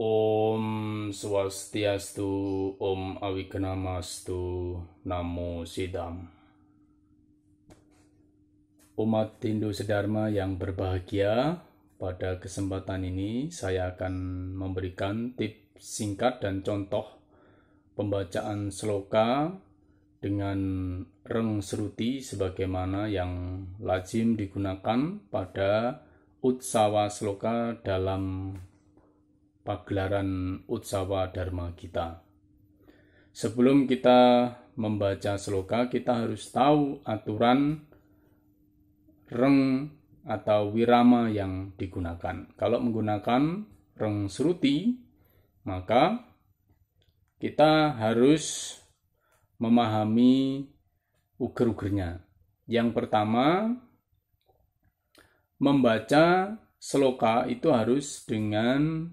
Om Swastiastu, Om Awiknamastu, Namo Sidam. Umat Hindu Sedharma yang berbahagia, pada kesempatan ini saya akan memberikan tips singkat dan contoh pembacaan sloka dengan reng seruti sebagaimana yang lazim digunakan pada utsawa sloka dalam pagelaran Utsawa Dharma kita. Sebelum kita membaca seloka, kita harus tahu aturan reng atau wirama yang digunakan. Kalau menggunakan reng seruti, maka kita harus memahami uger-ugernya. Yang pertama, membaca seloka itu harus dengan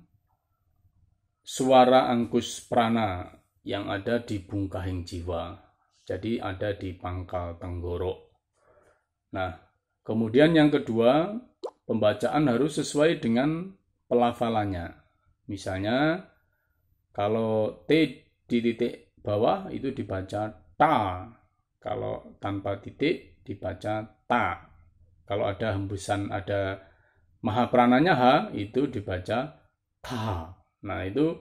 suara angkus prana yang ada di bungkahing jiwa. Jadi ada di pangkal tenggorok. Nah, kemudian yang kedua, pembacaan harus sesuai dengan pelafalannya. Misalnya, kalau T di titik bawah itu dibaca ta. Kalau tanpa titik dibaca ta. Kalau ada hembusan ada mahaprananya h itu dibaca ta. Nah, itu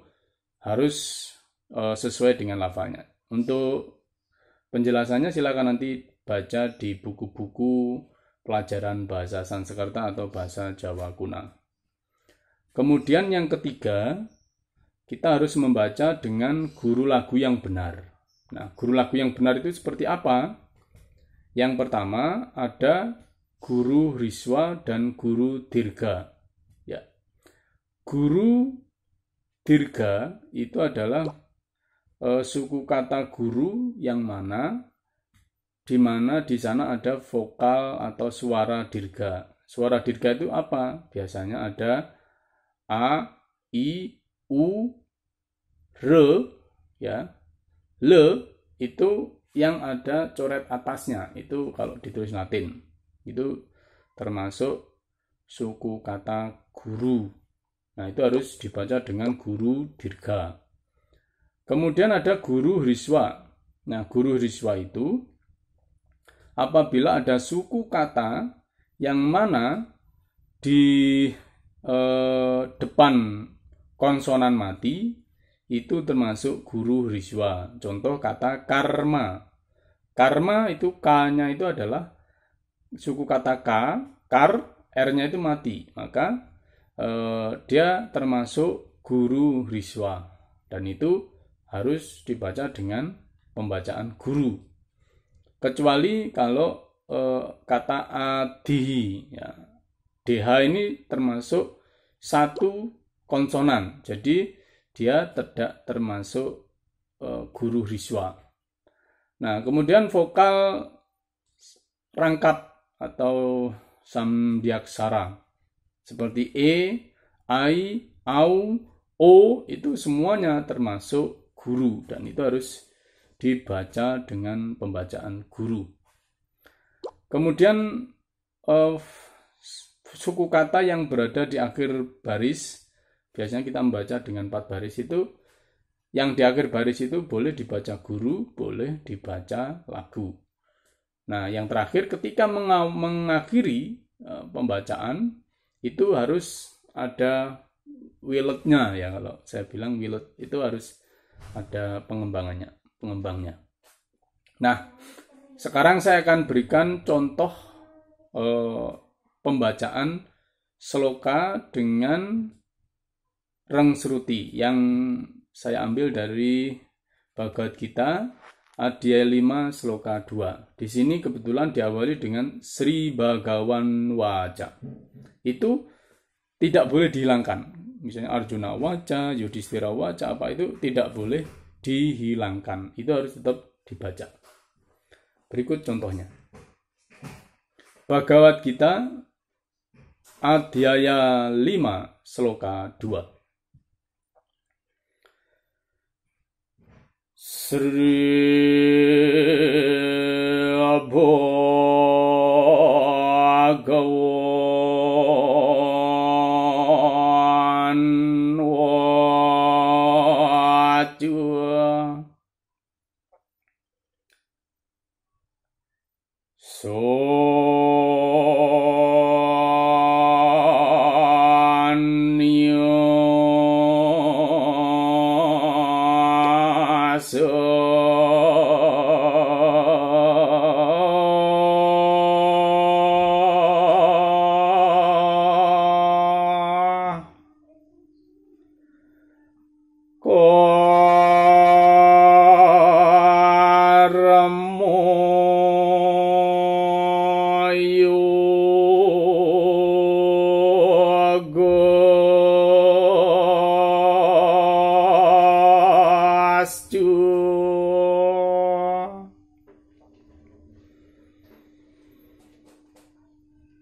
harus uh, sesuai dengan lafalnya. Untuk penjelasannya silakan nanti baca di buku-buku pelajaran bahasa Sanskerta atau bahasa Jawa kuna. Kemudian yang ketiga, kita harus membaca dengan guru lagu yang benar. Nah, guru lagu yang benar itu seperti apa? Yang pertama ada guru Riswa dan guru Dirga. Ya. Guru dirga itu adalah e, suku kata guru yang mana di mana di sana ada vokal atau suara dirga. Suara dirga itu apa? Biasanya ada a, i, u, re, ya. Le itu yang ada coret atasnya itu kalau ditulis Latin. Itu termasuk suku kata guru Nah, itu harus dibaca dengan guru dirga. Kemudian ada guru riswa Nah, guru riswa itu apabila ada suku kata yang mana di eh, depan konsonan mati itu termasuk guru riswa Contoh kata karma. Karma itu k-nya itu adalah suku kata k, kar, r-nya itu mati. Maka Eh, dia termasuk guru riswa dan itu harus dibaca dengan pembacaan guru kecuali kalau eh, kata adihi ya dh ini termasuk satu konsonan jadi dia tidak termasuk eh, guru riswa nah kemudian vokal rangkap atau samdiaksara seperti e, i, au, o itu semuanya termasuk guru dan itu harus dibaca dengan pembacaan guru. Kemudian of eh, suku kata yang berada di akhir baris biasanya kita membaca dengan empat baris itu yang di akhir baris itu boleh dibaca guru, boleh dibaca lagu. Nah, yang terakhir ketika mengakhiri eh, pembacaan itu harus ada willetnya ya kalau saya bilang willet itu harus ada pengembangannya pengembangnya nah sekarang saya akan berikan contoh eh, pembacaan seloka dengan reng seruti yang saya ambil dari Bhagavad kita Adhyaya 5 sloka 2. Di sini kebetulan diawali dengan Sri Bagawan Wajah. Itu tidak boleh dihilangkan. Misalnya Arjuna Wajah, Yudhistira Wajah, apa itu tidak boleh dihilangkan. Itu harus tetap dibaca. Berikut contohnya. Bagawat kita Adhyaya 5 sloka 2. श्री अभो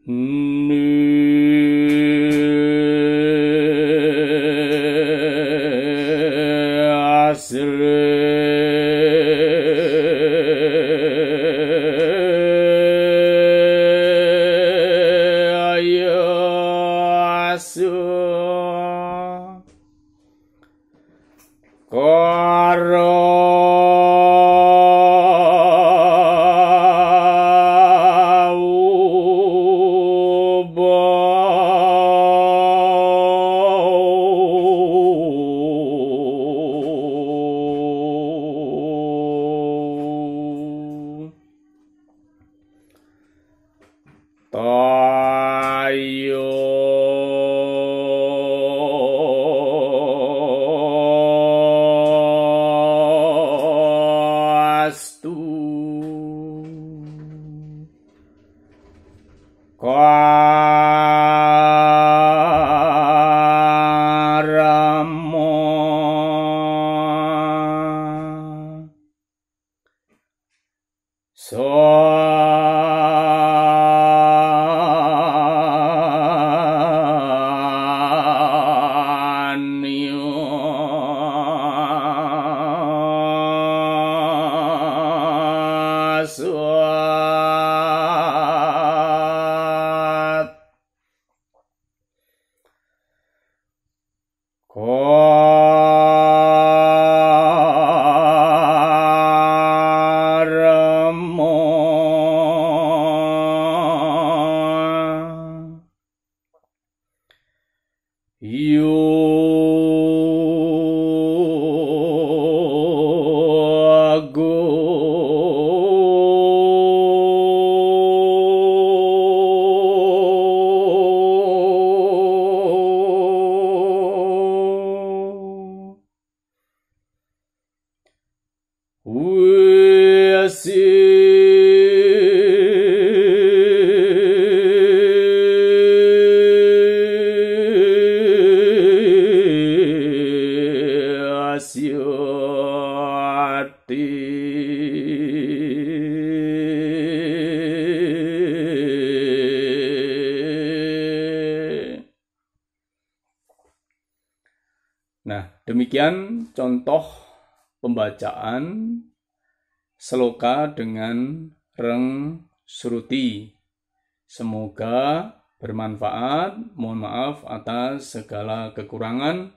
Mm. Oh. 我。see Demikian contoh pembacaan seloka dengan reng suruti. Semoga bermanfaat. Mohon maaf atas segala kekurangan.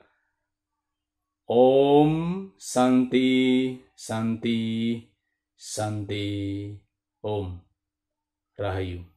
Om Santi Santi Santi Om Rahayu